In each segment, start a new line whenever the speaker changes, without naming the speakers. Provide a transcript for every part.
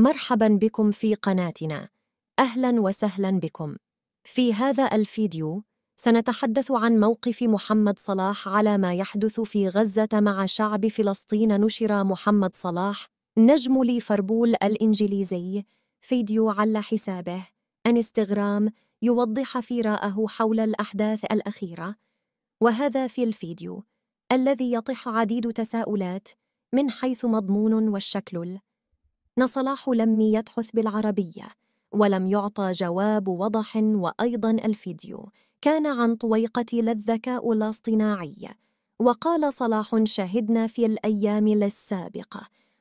مرحبا بكم في قناتنا أهلا وسهلا بكم في هذا الفيديو سنتحدث عن موقف محمد صلاح على ما يحدث في غزة مع شعب فلسطين نشر محمد صلاح نجم ليفربول الإنجليزي فيديو على حسابه انستغرام يوضح فراءه حول الأحداث الأخيرة وهذا في الفيديو الذي يطح عديد تساؤلات من حيث مضمون والشكل أن صلاح لم يبحث بالعربية ولم يعطى جواب وضح وأيضا الفيديو كان عن طويقة لا الذكاء وقال صلاح شهدنا في الأيام السابقة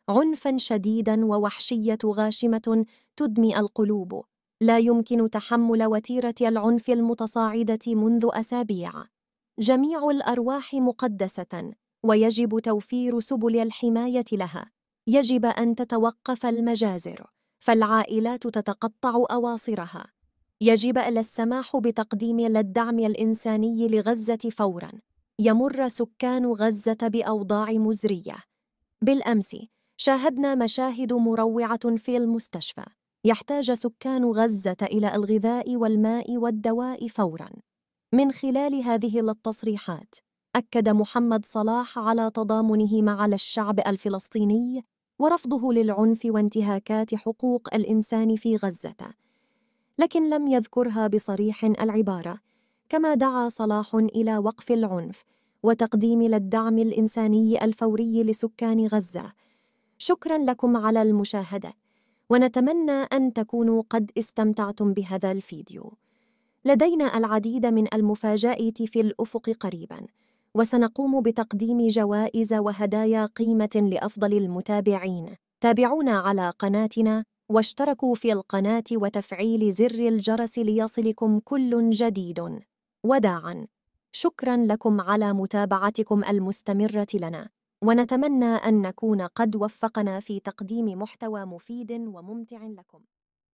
عنفا شديدا ووحشية غاشمة تدمئ القلوب لا يمكن تحمل وتيرة العنف المتصاعدة منذ أسابيع جميع الأرواح مقدسة ويجب توفير سبل الحماية لها يجب أن تتوقف المجازر فالعائلات تتقطع أواصرها يجب ألا السماح بتقديم الدعم الإنساني لغزة فوراً يمر سكان غزة بأوضاع مزرية بالأمس شاهدنا مشاهد مروعة في المستشفى يحتاج سكان غزة إلى الغذاء والماء والدواء فوراً من خلال هذه التصريحات أكد محمد صلاح على تضامنه مع الشعب الفلسطيني ورفضه للعنف وانتهاكات حقوق الإنسان في غزة لكن لم يذكرها بصريح العبارة كما دعا صلاح إلى وقف العنف وتقديم للدعم الإنساني الفوري لسكان غزة شكرا لكم على المشاهدة ونتمنى أن تكونوا قد استمتعتم بهذا الفيديو لدينا العديد من المفاجآت في الأفق قريباً وسنقوم بتقديم جوائز وهدايا قيمة لأفضل المتابعين تابعونا على قناتنا واشتركوا في القناة وتفعيل زر الجرس ليصلكم كل جديد وداعاً شكراً لكم على متابعتكم المستمرة لنا ونتمنى أن نكون قد وفقنا في تقديم محتوى مفيد وممتع لكم